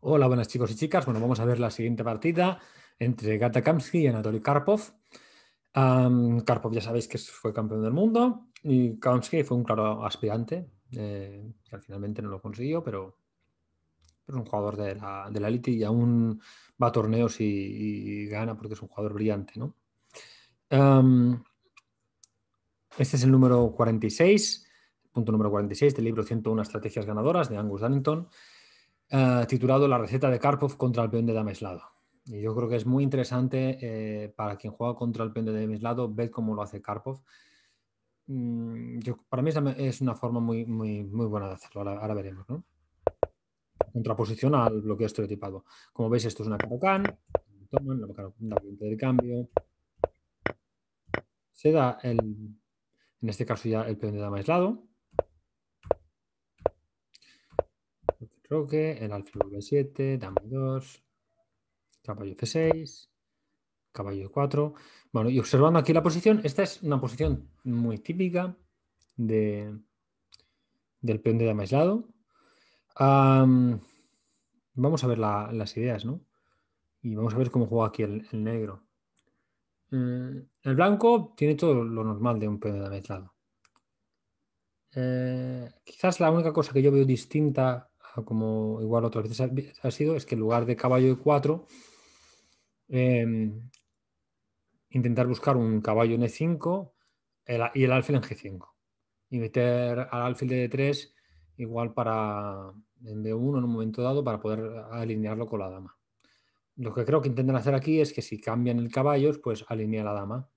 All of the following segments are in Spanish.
Hola, buenas chicos y chicas. Bueno, vamos a ver la siguiente partida entre Gata Kamsky y Anatoly Karpov. Karpov ya sabéis que fue campeón del mundo y Kamsky fue un claro aspirante, eh, que al finalmente no lo consiguió, pero, es un jugador de la, de elite y aún va a torneos y, gana porque es un jugador brillante. este es el número 46, punto número 46 del libro 101 Estrategias Ganadoras de Angus Dannington. Eh, titulado La receta de Karpov contra el peón de dama aislado. Y yo creo que es muy interesante eh, para quien juega contra el peón de dama aislado ver cómo lo hace Karpov. Mm, para mí es una forma muy, muy, muy buena de hacerlo. Ahora, veremos. ¿no? Contraposición al bloqueo estereotipado. Como veis, esto es una Karokan. la, cambio. Se da en este caso ya el peón de dama aislado Roque, el alfil b 7 dama 2, caballo F6, caballo E4. Bueno, y observando aquí la posición, esta es una posición muy típica de, del peón de dama aislado. vamos a ver las ideas, ¿no? Y vamos a ver cómo juega aquí el, negro. Mm, el blanco tiene todo lo normal de un peón de dama aislado. Eh, quizás la única cosa que yo veo distinta como igual otras veces ha, sido, es que en lugar de caballo de 4, em, intentar buscar un caballo en E5 y el alfil en G5. Y meter al alfil de D3 e igual para en B1 en un momento dado para poder alinearlo con la dama. Lo que creo que intentan hacer aquí es que si cambian el caballo, pues alinea la dama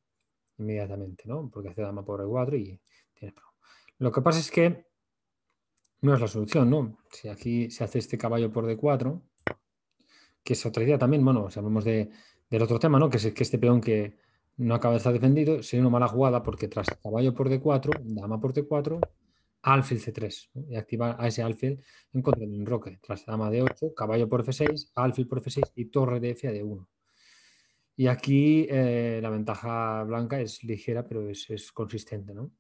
inmediatamente, ¿no? Porque hace dama por E4 y tiene Lo que pasa es que no es la solución, ¿no? Si aquí se hace este caballo por D4, que es otra idea también, bueno, si sabemos de, del otro tema, ¿no? Que, es, que este peón que no acaba de estar defendido sería una mala jugada porque tras caballo por D4, dama por D4, alfil C3 y activar a ese alfil en contra de un roque. Tras dama D8, caballo por F6, alfil por F6 y torre de F a D1. Y aquí eh, la ventaja blanca es ligera, pero es consistente, ¿no?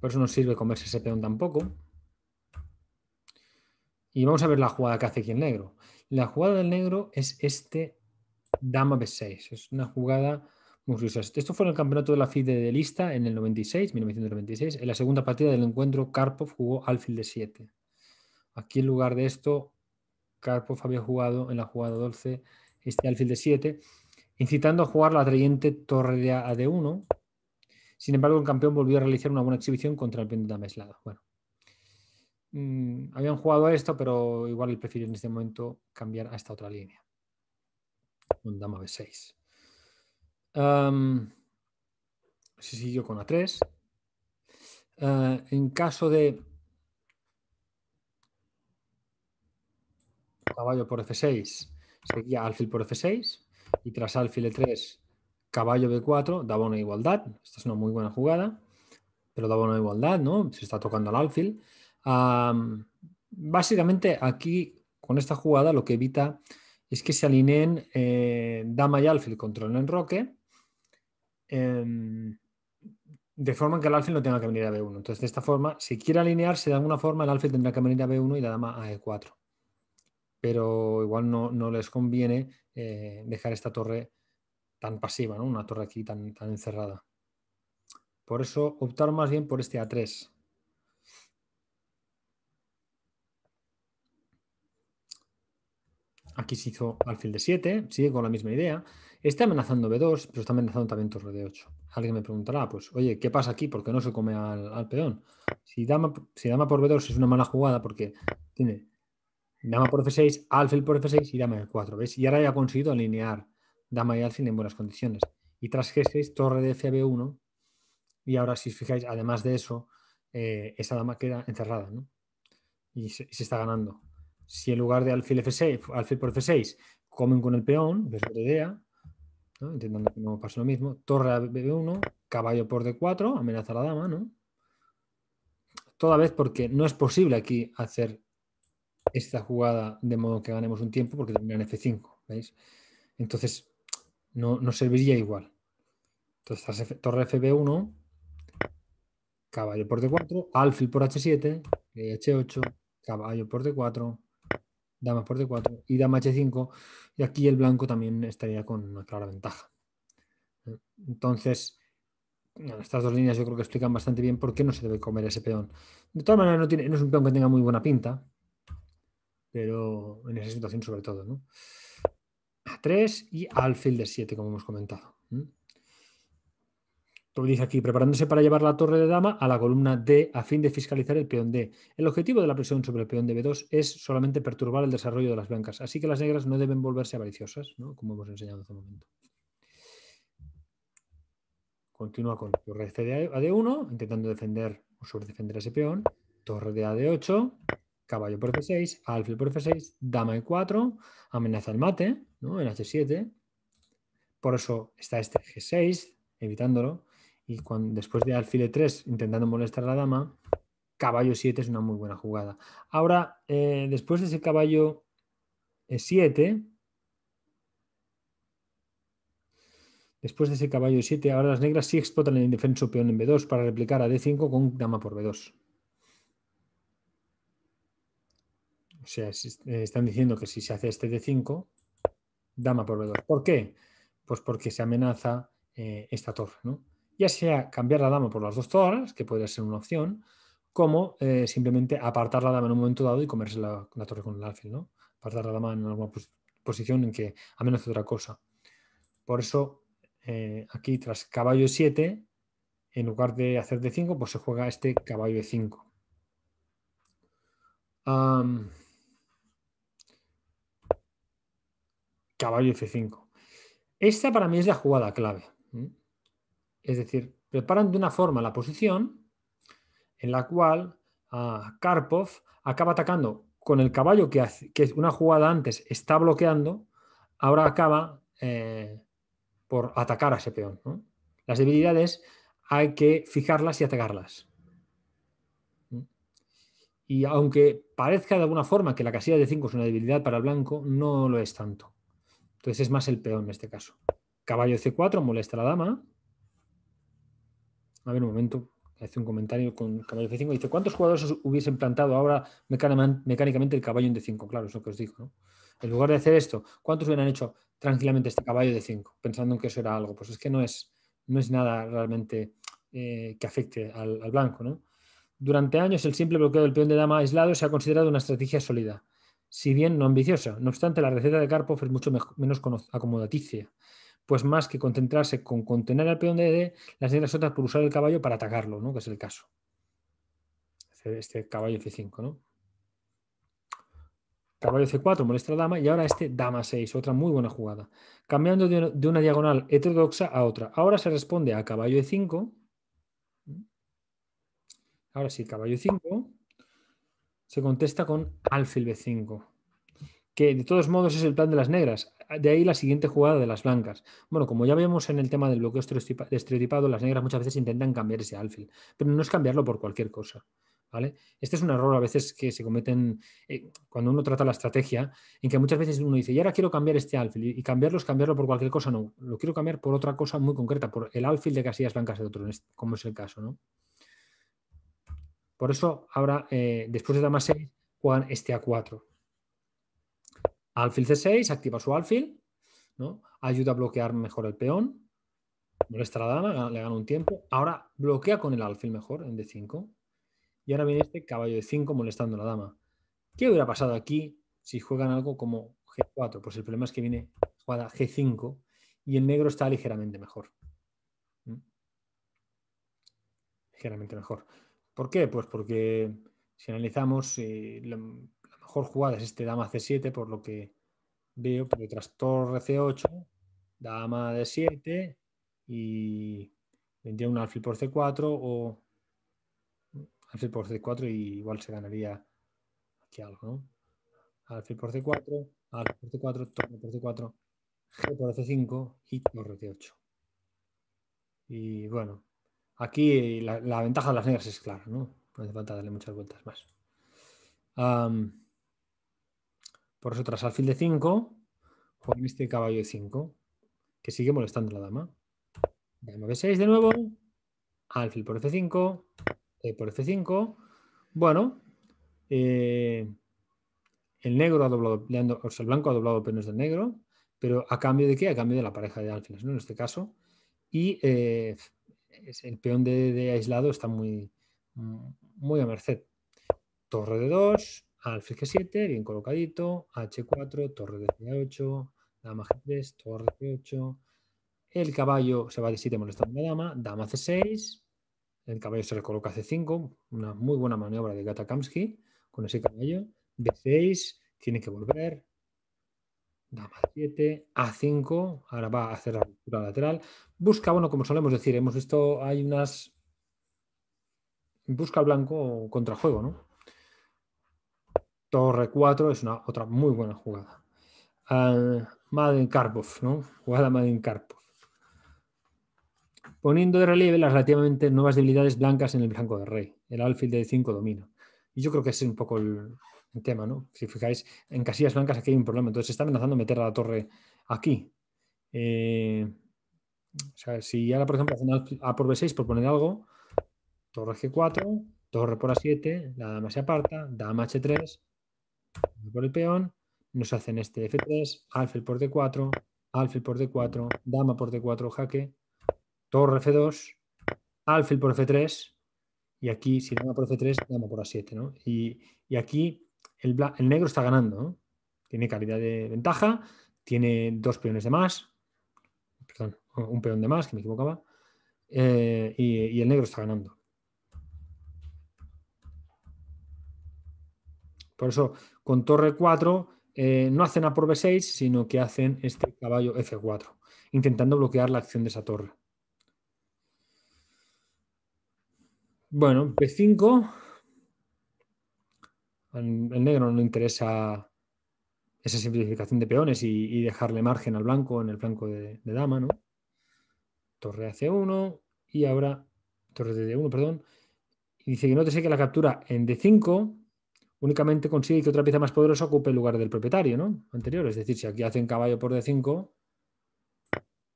Por eso no sirve comerse ese peón tampoco. Y vamos a ver la jugada que hace aquí el negro. La jugada del negro es este dama b6. Es una jugada muy curiosa. Esto fue en el campeonato de la FIDE de lista en el 96, 1996. En la segunda partida del encuentro, Karpov jugó alfil e de 7. Aquí en lugar de esto, Karpov había jugado en la jugada 12 este alfil e de 7, incitando a jugar la atrayente torre de a 1 sin embargo, el campeón volvió a realizar una buena exhibición contra el Pendeta Meslada. Bueno, mm, habían jugado a esto, pero igual prefirió en este momento cambiar a esta otra línea. Un dama B6. se siguió con A3. Eh, en caso de caballo por F6, seguía alfil por F6 y tras alfil E3 caballo B4 daba una igualdad. Esta es una muy buena jugada, pero daba una igualdad, ¿no? Se está tocando al alfil. básicamente aquí, con esta jugada, lo que evita es que se alineen eh, dama y alfil contra el enroque, em, de forma que el alfil no tenga que venir a B1. Entonces, de esta forma, si quiere alinearse de alguna forma, el alfil tendrá que venir a B1 y la dama a E4. Pero igual no, no les conviene eh, dejar esta torre tan pasiva, ¿no? Una torre aquí tan, encerrada. Por eso optar más bien por este A3. Aquí se hizo alfil de 7, sigue con la misma idea. Está amenazando B2, pero está amenazando también torre de 8. Alguien me preguntará, pues, oye, ¿qué pasa aquí? ¿Por qué no se come al, peón? Si dama, por B2 es una mala jugada porque tiene dama por F6, alfil por F6 y dama F4, ¿Ves? Y ahora ya ha conseguido alinear dama y alfil en buenas condiciones. Y tras G6, torre de b 1 Y ahora, si os fijáis, además de eso, eh, esa dama queda encerrada y, se, está ganando. Si en lugar de alfil, F6, alfil por F6 comen con el peón, es idea, ¿no? intentando que no pase lo mismo, torre a B1, caballo por D4, amenaza a la dama, ¿no? Toda vez porque no es posible aquí hacer esta jugada de modo que ganemos un tiempo porque termina en F5, ¿veis? Entonces, no, serviría igual. Entonces, torre FB1, caballo por D4, alfil por H7, H8, caballo por D4, dama por D4 y dama H5. Y aquí el blanco también estaría con una clara ventaja. Entonces, estas dos líneas yo creo que explican bastante bien por qué no se debe comer ese peón. De todas maneras, no, tiene, no es un peón que tenga muy buena pinta, pero en esa situación sobre todo, ¿no? 3 y alfil de 7, como hemos comentado. Lo dice aquí, preparándose para llevar la torre de dama a la columna D a fin de fiscalizar el peón D. El objetivo de la presión sobre el peón de B2 es solamente perturbar el desarrollo de las blancas, así que las negras no deben volverse avariciosas, como hemos enseñado hace un momento. Continúa con torre C de A de 1, intentando defender o sobredefender a ese peón. Torre de A de 8, caballo por F6, alfil por F6, dama E4, amenaza el mate, ¿no? En H7. Por eso está este G6, evitándolo. Y después de alfil E3, intentando molestar a la dama, caballo 7 es una muy buena jugada. Ahora, eh, después de ese caballo E7, eh, Después de ese caballo 7, ahora las negras sí explotan el indefenso peón en B2 para replicar a D5 con dama por B2. O sea, eh, están diciendo que si se hace este D5, dama por B2. ¿Por qué? Pues porque se amenaza eh, esta torre, ¿no? Ya sea cambiar la dama por las dos torres, que podría ser una opción, como eh, simplemente apartar la dama en un momento dado y comerse la, torre con el alfil, ¿no? Apartar la dama en alguna posición en que amenace otra cosa. Por eso, aquí tras caballo 7, en lugar de hacer D5, pues se juega este caballo e 5. caballo F5. Esta para mí es la jugada clave. Es decir, preparan de una forma la posición en la cual ah, Karpov acaba atacando con el caballo que, una jugada antes está bloqueando, ahora acaba eh, por atacar a ese peón. Las debilidades hay que fijarlas y atacarlas. Y aunque parezca de alguna forma que la casilla de 5 es una debilidad para el blanco, no lo es tanto. Entonces es más el peón en este caso. Caballo C4 molesta a la dama. A ver, un momento. Hace un comentario con caballo C5. Dice, ¿cuántos jugadores hubiesen plantado ahora mecánicamente el caballo en D5? Claro, es lo que os digo. En lugar de hacer esto, ¿cuántos hubieran hecho tranquilamente este caballo de 5? Pensando en que eso era algo. Pues es que no es, no es nada realmente eh, que afecte al, al blanco. ¿no? Durante años, el simple bloqueo del peón de dama aislado se ha considerado una estrategia sólida si bien no ambiciosa. No obstante, la receta de Karpov es mucho menos acomodaticia, pues más que concentrarse con contener al peón de D, las negras otras por usar el caballo para atacarlo, ¿no? que es el caso. Este, este caballo F5, ¿no? Caballo C4 molesta a la dama y ahora este dama 6, otra muy buena jugada. Cambiando de una diagonal heterodoxa a otra. Ahora se responde a caballo E5. Ahora sí, caballo E5 se contesta con alfil b5, que de todos modos es el plan de las negras. De ahí la siguiente jugada de las blancas. Bueno, como ya vemos en el tema del bloqueo estereotipado, las negras muchas veces intentan cambiar ese alfil, pero no es cambiarlo por cualquier cosa. ¿Vale? Este es un error a veces que se cometen eh, cuando uno trata la estrategia, en que muchas veces uno dice, y ahora quiero cambiar este alfil, y cambiarlo es cambiarlo por cualquier cosa, no, lo quiero cambiar por otra cosa muy concreta, por el alfil de casillas blancas de otro, este, como es el caso, ¿no? Por eso ahora, eh, después de dama 6, juegan este A4. Alfil C6, activa su alfil, ¿no? ayuda a bloquear mejor el peón, molesta la dama, le gana un tiempo. Ahora bloquea con el alfil mejor en D5. Y ahora viene este caballo de 5 molestando a la dama. ¿Qué hubiera pasado aquí si juegan algo como G4? Pues el problema es que viene jugada G5 y el negro está ligeramente mejor. ¿Mm? Ligeramente mejor. ¿Por qué? Pues porque si analizamos, eh, la, mejor jugada es este dama c7, por lo que veo, porque tras torre c8, dama d7 y vendría un alfil por c4 o alfil por c4 y igual se ganaría aquí algo, ¿no? Alfil por c4, alfil por c4, torre por c4, g por c5 y torre c8. Y bueno, Aquí la, ventaja de las negras es clara, ¿no? No hace falta darle muchas vueltas más. por eso tras alfil de 5, con este caballo de 5, que sigue molestando a la dama. Dama b6 de nuevo, alfil por f5, e por f5. Bueno, eh, el negro ha doblado, o sea, el blanco ha doblado penos del negro, pero ¿a cambio de qué? A cambio de la pareja de alfiles, ¿no? En este caso. Y eh, el peón de, aislado está muy, muy a merced. Torre de 2, alfil G7, bien colocadito, H4, torre de g 8 dama G3, torre C8. El caballo se va de 7 molestando a la dama, dama C6, el caballo se recoloca C5, una muy buena maniobra de Gata Kamsky con ese caballo. B6, tiene que volver, Dama 7, A5, ahora va a hacer la ruptura lateral. Busca, bueno, como solemos decir, hemos visto, hay unas... Busca blanco contra contrajuego, ¿no? Torre 4 es una otra muy buena jugada. Madden Karpov, ¿no? Jugada Madden Karpov. Poniendo de relieve las relativamente nuevas debilidades blancas en el blanco de rey. El alfil de 5 domina. Y yo creo que es un poco el, el tema, ¿no? Si fijáis, en casillas blancas aquí hay un problema, entonces se está amenazando meter a la torre aquí. Eh, o sea, si ahora, por ejemplo, hacen A por B6 por poner algo, torre G4, torre por A7, la dama se aparta, dama H3, por el peón, nos hacen este F3, alfil por D4, alfil por D4, dama por D4, jaque, torre F2, alfil por F3, y aquí, si dama por F3, dama por A7, ¿no? Y, y aquí el, negro está ganando. Tiene calidad de ventaja, tiene dos peones de más, perdón, un peón de más, que me equivocaba, eh, y, el negro está ganando. Por eso, con torre 4 eh, no hacen a por B6, sino que hacen este caballo F4, intentando bloquear la acción de esa torre. Bueno, B5 el negro no le interesa esa simplificación de peones y, dejarle margen al blanco en el flanco de, dama, ¿no? Torre C1 y ahora torre D1, perdón. Y dice que no te sé que la captura en D5 únicamente consigue que otra pieza más poderosa ocupe el lugar del propietario, ¿no? Anterior, es decir, si aquí hacen caballo por D5,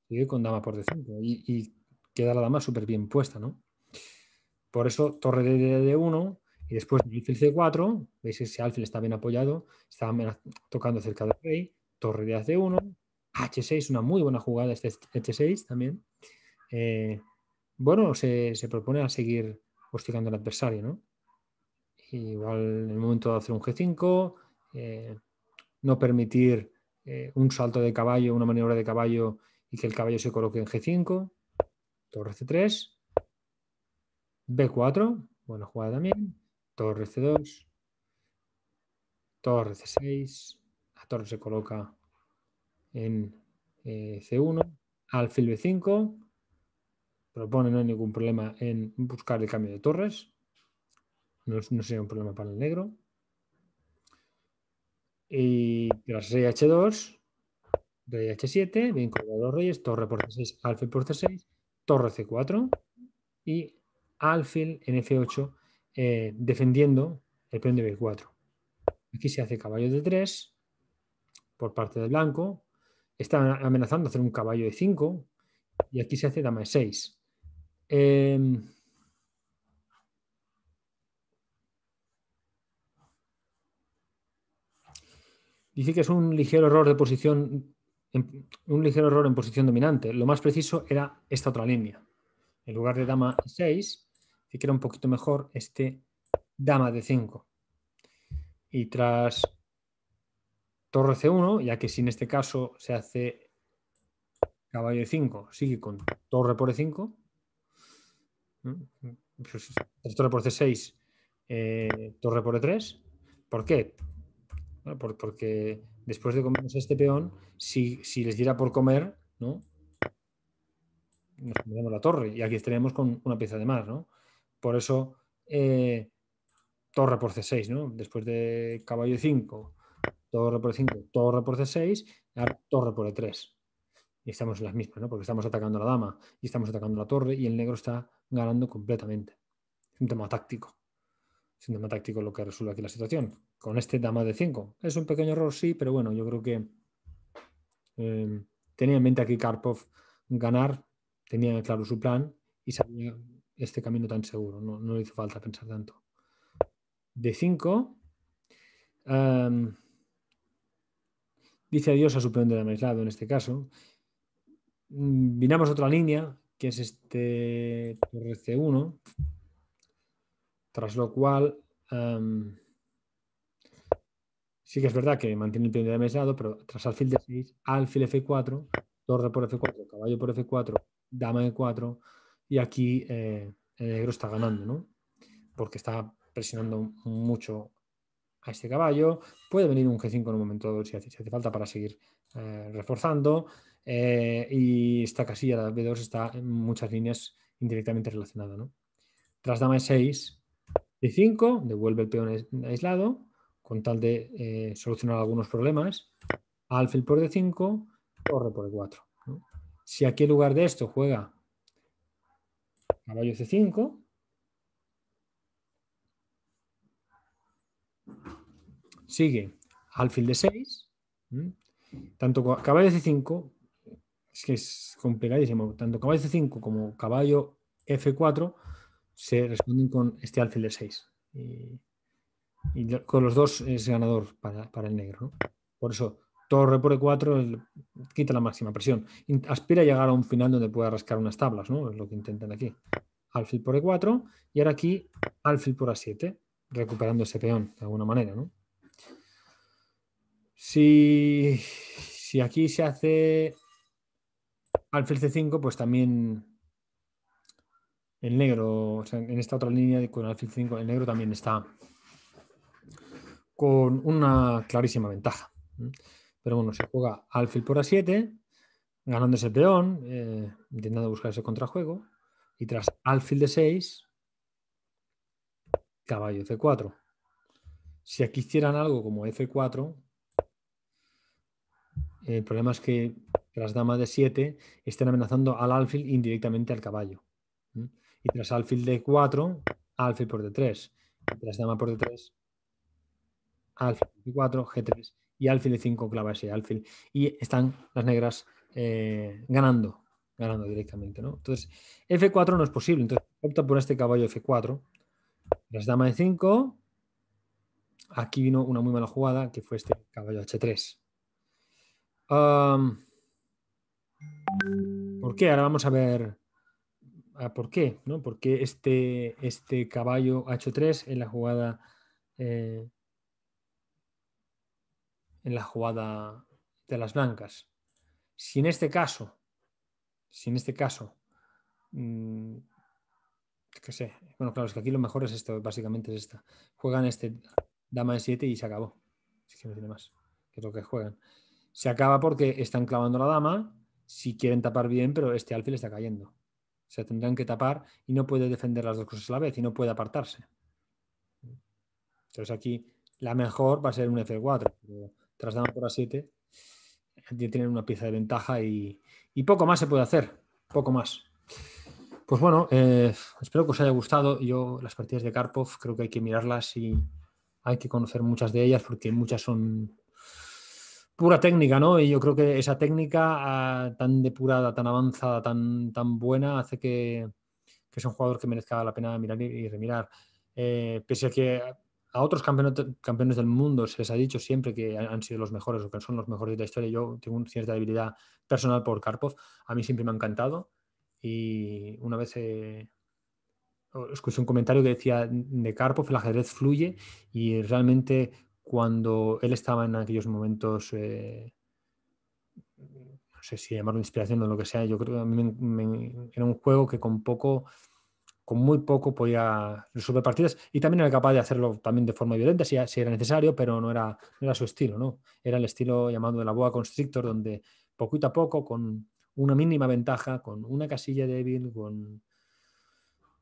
sigue con dama por D5 y, y queda la dama súper bien puesta, ¿no? Por eso torre D1 y después alfil c4, veis que ese alfil está bien apoyado, está tocando cerca del rey, torre de ac1, h6, una muy buena jugada este h6 también. Eh, bueno, se, propone a seguir hostigando al adversario, ¿no? Igual en el momento de hacer un g5, eh, no permitir eh, un salto de caballo, una maniobra de caballo y que el caballo se coloque en g5, torre c3, b4, buena jugada también, torre C2, torre C6, la torre se coloca en eh, C1, alfil B5, propone no hay ningún problema en buscar el cambio de torres, no, sería un problema para el negro. Y tras rey H2, rey H7, bien colocado los reyes, torre por C6, alfil por C6, torre C4 y alfil en F8 eh, defendiendo el peón de B4. Aquí se hace caballo de 3 por parte de blanco. Está amenazando hacer un caballo de 5 y aquí se hace dama de 6. Em, dice que es un ligero error de posición, em, un ligero error en posición dominante. Lo más preciso era esta otra línea. En lugar de dama 6, que era un poquito mejor este dama de 5. Y tras torre C1, ya que si en este caso se hace caballo de 5, sigue con torre por E5. Pues torre por C6, eh, torre por E3. ¿Por qué? porque después de comernos este peón, si, les diera por comer, nos comeremos la torre y aquí estaremos con una pieza de más, ¿no? Por eso, eh, torre por C6, ¿no? Después de caballo 5, torre por 5, torre por C6, torre por E3. Y estamos en las mismas, ¿no? Porque estamos atacando a la dama y estamos atacando a la torre y el negro está ganando completamente. Es un tema táctico. Es un tema táctico lo que resuelve aquí la situación. Con este dama de 5. Es un pequeño error, sí, pero bueno, yo creo que eh, tenía en mente aquí Karpov ganar, tenía claro su plan y sabía este camino tan seguro, no, le hizo falta pensar tanto. d 5, dice adiós a su peón del aislado en este caso. Vinamos mm, otra línea, que es este torre 1 tras lo cual sí que es verdad que mantiene el peón del pero tras alfil de 6, alfil F4, torre por F4, caballo por F4, dama E4, y aquí eh, el negro está ganando, ¿no? Porque está presionando mucho a este caballo. Puede venir un G5 en un momento si hace, falta para seguir eh, reforzando. Eh, y esta casilla, la B2, está en muchas líneas indirectamente relacionada. ¿no? Tras dama E6, D5, devuelve el peón aislado con tal de solucionar algunos problemas. Alfil por D5, corre por E4. Si aquí en lugar de esto juega Caballo C5. Sigue alfil de 6. Tanto caballo C5, es que es complicadísimo, tanto caballo C5 como caballo F4 se responden con este alfil de 6. Y, con los dos es ganador para, el negro. Por eso torre por E4 quita la máxima presión. Aspira a llegar a un final donde pueda rascar unas tablas, ¿no? Es lo que intentan aquí. Alfil por E4 y ahora aquí alfil por A7, recuperando ese peón de alguna manera, ¿no? Si, si aquí se hace alfil C5, pues también el negro, o sea, en esta otra línea con alfil C5, el negro también está con una clarísima ventaja. Pero bueno, se juega alfil por a7, ganando ese peón, eh, intentando buscar ese contrajuego. Y tras alfil de 6, caballo f 4 Si aquí hicieran algo como f4, el problema es que tras dama de 7 estén amenazando al alfil indirectamente al caballo. Y tras alfil de 4, alfil por d3. Y tras dama por d3, alfil de 4, g3 y alfil de 5 clava ese alfil. Y están las negras eh, ganando, ganando directamente. Entonces, F4 no es posible. Entonces, opta por este caballo F4. Las dama de 5. Aquí vino una muy mala jugada que fue este caballo H3. ¿Por qué? Ahora vamos a ver a ah, por qué, ¿no? Porque este, este caballo H3 en la jugada eh, en la jugada de las blancas. Si en este caso, si en este caso, mm, qué sé, bueno, claro, es que aquí lo mejor es esto, básicamente es esta. Juegan este dama en 7 y se acabó. no tiene más, es lo que juegan. Se acaba porque están clavando la dama, si quieren tapar bien, pero este alfil está cayendo. O sea, tendrán que tapar y no puede defender las dos cosas a la vez y no puede apartarse. Entonces aquí la mejor va a ser un F4 tras por a 7, tienen una pieza de ventaja y, poco más se puede hacer, poco más. Pues bueno, eh, espero que os haya gustado. Yo las partidas de Karpov creo que hay que mirarlas y hay que conocer muchas de ellas porque muchas son pura técnica, ¿no? Y yo creo que esa técnica ah, tan depurada, tan avanzada, tan, tan buena, hace que, que, sea un jugador que merezca la pena mirar y, remirar. Eh, pese a que a otros campeones del mundo se les ha dicho siempre que han sido los mejores o que son los mejores de la historia. Yo tengo una cierta debilidad personal por Karpov. A mí siempre me ha encantado. Y una vez eh, escuché un comentario que decía, de Karpov el ajedrez fluye y realmente cuando él estaba en aquellos momentos, eh, no sé si llamarlo inspiración o lo que sea, yo creo que a mí era un juego que con poco con muy poco podía resolver partidas y también era capaz de hacerlo también de forma violenta si, era necesario, pero no era, era su estilo, ¿no? Era el estilo llamado de la boa constrictor, donde poquito a poco, con una mínima ventaja, con una casilla débil, con,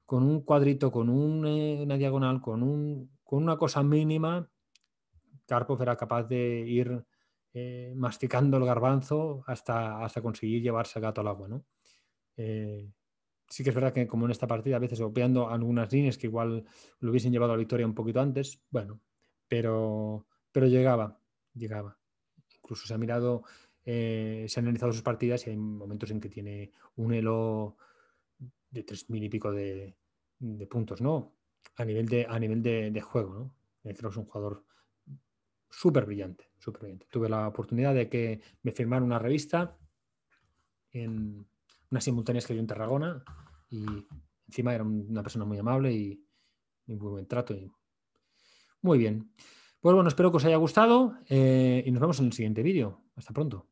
con un cuadrito, con eh, una diagonal, con, un, una cosa mínima, Karpov era capaz de ir eh, masticando el garbanzo hasta, hasta conseguir llevarse el gato al agua, ¿no? Eh, sí que es verdad que como en esta partida a veces golpeando algunas líneas que igual lo hubiesen llevado a la victoria un poquito antes, bueno, pero, pero llegaba, llegaba. Incluso se ha mirado, eh, se han analizado sus partidas y hay momentos en que tiene un elo de tres mil y pico de, puntos, ¿no? A nivel de, a nivel de, juego, ¿no? Eh, creo es un jugador súper brillante, súper brillante. Tuve la oportunidad de que me firmaron una revista en una simultánea que en Tarragona y encima era una persona muy amable y, muy buen trato. Muy bien. Pues bueno, espero que os haya gustado eh, y nos vemos en el siguiente vídeo. Hasta pronto.